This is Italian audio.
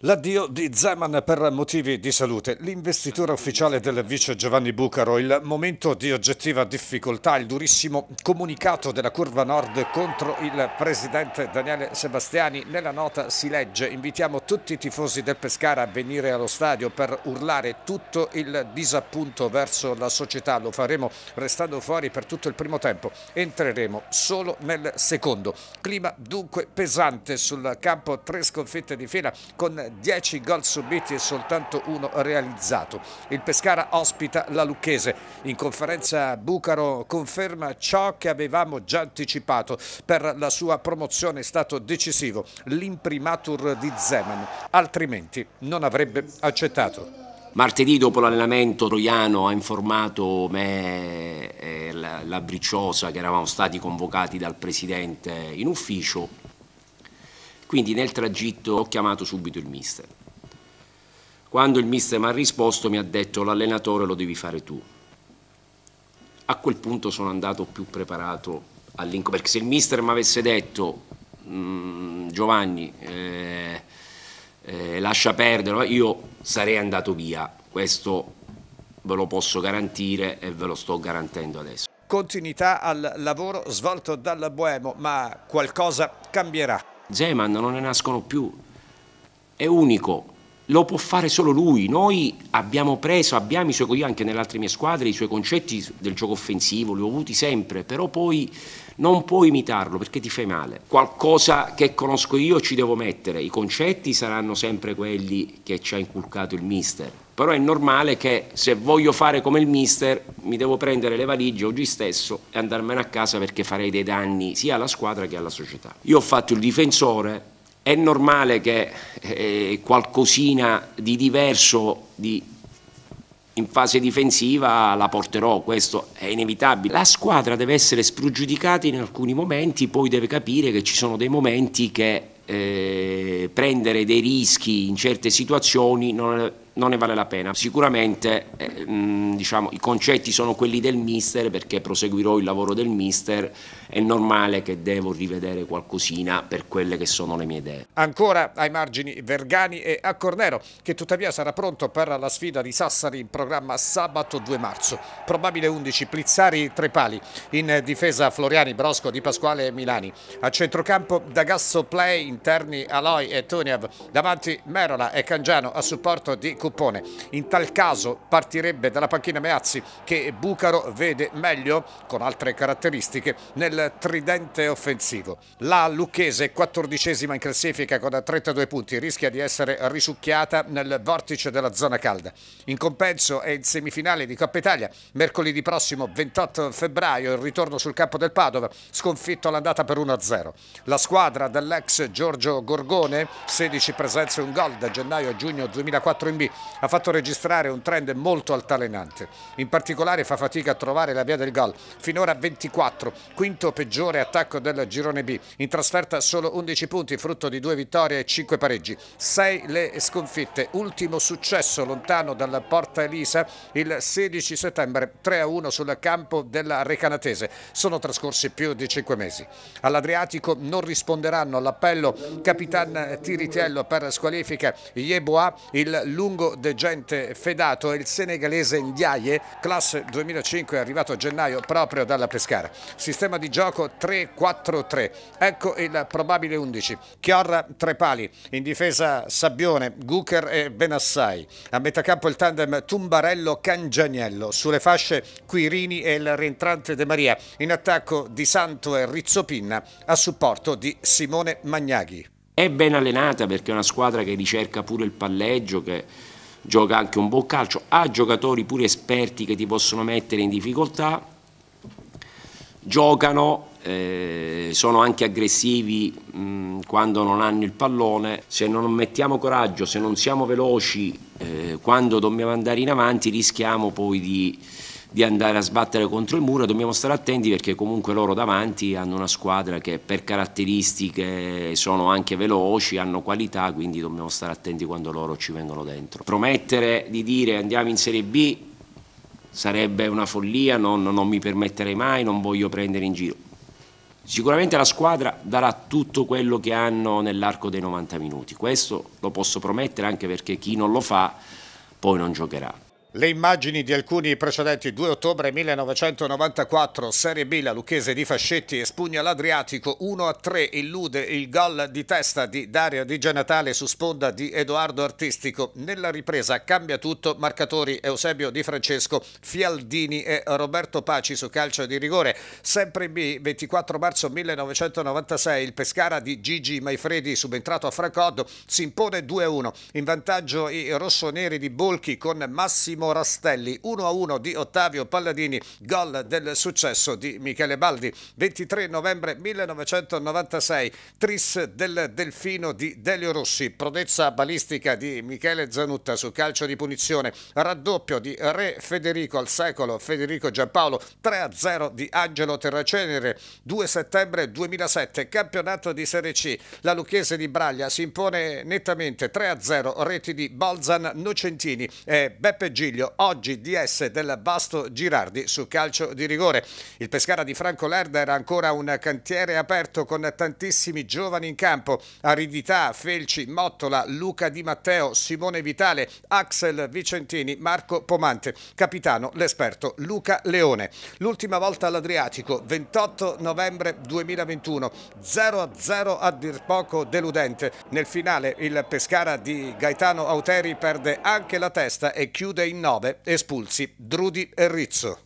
L'addio di Zeman per motivi di salute. L'investitura ufficiale del vice Giovanni Bucaro, il momento di oggettiva difficoltà, il durissimo comunicato della Curva Nord contro il presidente Daniele Sebastiani. Nella nota si legge invitiamo tutti i tifosi del Pescara a venire allo stadio per urlare tutto il disappunto verso la società. Lo faremo restando fuori per tutto il primo tempo. Entreremo solo nel secondo. Clima dunque pesante sul campo, tre sconfitte di fila con 10 gol subiti e soltanto uno realizzato. Il Pescara ospita la Lucchese. In conferenza Bucaro conferma ciò che avevamo già anticipato. Per la sua promozione è stato decisivo l'imprimatur di Zeman, altrimenti non avrebbe accettato. Martedì dopo l'allenamento Troiano ha informato me e la, la Bricciosa che eravamo stati convocati dal Presidente in ufficio quindi nel tragitto ho chiamato subito il mister. Quando il mister mi ha risposto mi ha detto l'allenatore lo devi fare tu. A quel punto sono andato più preparato all'incontro, perché se il mister mi avesse detto mm, Giovanni eh, eh, lascia perdere, io sarei andato via, questo ve lo posso garantire e ve lo sto garantendo adesso. Continuità al lavoro svolto dalla Boemo, ma qualcosa cambierà. Zeman non ne nascono più, è unico, lo può fare solo lui. Noi abbiamo preso, abbiamo i suoi, io anche nelle altre mie squadre, i suoi concetti del gioco offensivo, li ho avuti sempre, però poi non puoi imitarlo perché ti fai male. Qualcosa che conosco io ci devo mettere, i concetti saranno sempre quelli che ci ha inculcato il mister però è normale che se voglio fare come il mister mi devo prendere le valigie oggi stesso e andarmene a casa perché farei dei danni sia alla squadra che alla società. Io ho fatto il difensore, è normale che eh, qualcosina di diverso di, in fase difensiva la porterò, questo è inevitabile. La squadra deve essere spregiudicata in alcuni momenti, poi deve capire che ci sono dei momenti che eh, prendere dei rischi in certe situazioni non è non ne vale la pena. Sicuramente eh, mh, mm, diciamo, i concetti sono quelli del mister perché proseguirò il lavoro del mister, è normale che devo rivedere qualcosina per quelle che sono le mie idee. Ancora ai margini Vergani e a Cornero che tuttavia sarà pronto per la sfida di Sassari in programma sabato 2 marzo. Probabile 11 Plizzari tre pali, in difesa Floriani, Brosco, Di Pasquale e Milani. A centrocampo Dagasso Play, interni Aloy e Tuniev, davanti Merola e Cangiano a supporto di Cucurella. Coppone. In tal caso partirebbe dalla panchina Meazzi che Bucaro vede meglio con altre caratteristiche nel tridente offensivo. La Lucchese, quattordicesima in classifica con 32 punti, rischia di essere risucchiata nel vortice della zona calda. In compenso è in semifinale di Coppa Italia, mercoledì prossimo 28 febbraio, il ritorno sul campo del Padova, sconfitto all'andata per 1-0. La squadra dell'ex Giorgio Gorgone, 16 presenze e un gol da gennaio a giugno 2004 in B, ha fatto registrare un trend molto altalenante. In particolare fa fatica a trovare la via del gol, finora 24, quinto peggiore attacco del girone B, in trasferta solo 11 punti, frutto di due vittorie e 5 pareggi, 6 le sconfitte, ultimo successo lontano dalla Porta Elisa il 16 settembre 3-1 sul campo della Recanatese. Sono trascorsi più di 5 mesi. All'Adriatico non risponderanno all'appello capitan Tiritiello per squalifica Yeboa, il lungo lungo De Gente Fedato e il senegalese Ndiaye, classe 2005 arrivato a gennaio proprio dalla Pescara. Sistema di gioco 3-4-3, ecco il probabile 11. Chiorra tre pali. in difesa Sabbione, Guker e Benassai. A metà campo il tandem Tumbarello-Cangianiello, sulle fasce Quirini e il rientrante De Maria, in attacco Di Santo e Rizzopinna, a supporto di Simone Magnaghi. È ben allenata perché è una squadra che ricerca pure il palleggio, che gioca anche un buon calcio, ha giocatori pure esperti che ti possono mettere in difficoltà, giocano, eh, sono anche aggressivi mh, quando non hanno il pallone, se non mettiamo coraggio, se non siamo veloci eh, quando dobbiamo andare in avanti rischiamo poi di di andare a sbattere contro il muro, dobbiamo stare attenti perché comunque loro davanti hanno una squadra che per caratteristiche sono anche veloci, hanno qualità, quindi dobbiamo stare attenti quando loro ci vengono dentro. Promettere di dire andiamo in Serie B sarebbe una follia, non, non mi permetterei mai, non voglio prendere in giro. Sicuramente la squadra darà tutto quello che hanno nell'arco dei 90 minuti, questo lo posso promettere anche perché chi non lo fa poi non giocherà. Le immagini di alcuni precedenti 2 ottobre 1994, Serie B, la Lucchese di Fascetti espugna l'Adriatico 1-3, illude il gol di testa di Dario Di Gianatale su sponda di Edoardo Artistico. Nella ripresa cambia tutto, marcatori Eusebio Di Francesco, Fialdini e Roberto Paci su calcio di rigore. Sempre in B, 24 marzo 1996, il Pescara di Gigi Maifredi, subentrato a Francodo, si impone 2-1. In vantaggio i rossoneri di Bolchi con Massimo Massimo Rastelli, 1-1 di Ottavio Palladini, gol del successo di Michele Baldi, 23 novembre 1996, tris del Delfino di Delio Rossi, prodezza balistica di Michele Zanutta su calcio di punizione, raddoppio di Re Federico al secolo Federico Giampaolo, 3-0 di Angelo Terracenere, 2 settembre 2007, campionato di Serie C, la Lucchese di Braglia si impone nettamente 3-0, reti di Balzan Nocentini e Beppe Gilli Giglio, oggi DS del Vasto Girardi su calcio di rigore. Il Pescara di Franco Lerda era ancora un cantiere aperto con tantissimi giovani in campo, Aridità, Felci, Mottola, Luca Di Matteo, Simone Vitale, Axel Vicentini, Marco Pomante, capitano l'esperto Luca Leone. L'ultima volta all'Adriatico, 28 novembre 2021, 0-0 a dir poco deludente. Nel finale il Pescara di Gaetano Auteri perde anche la testa e chiude in in 9 espulsi Drudi e Rizzo.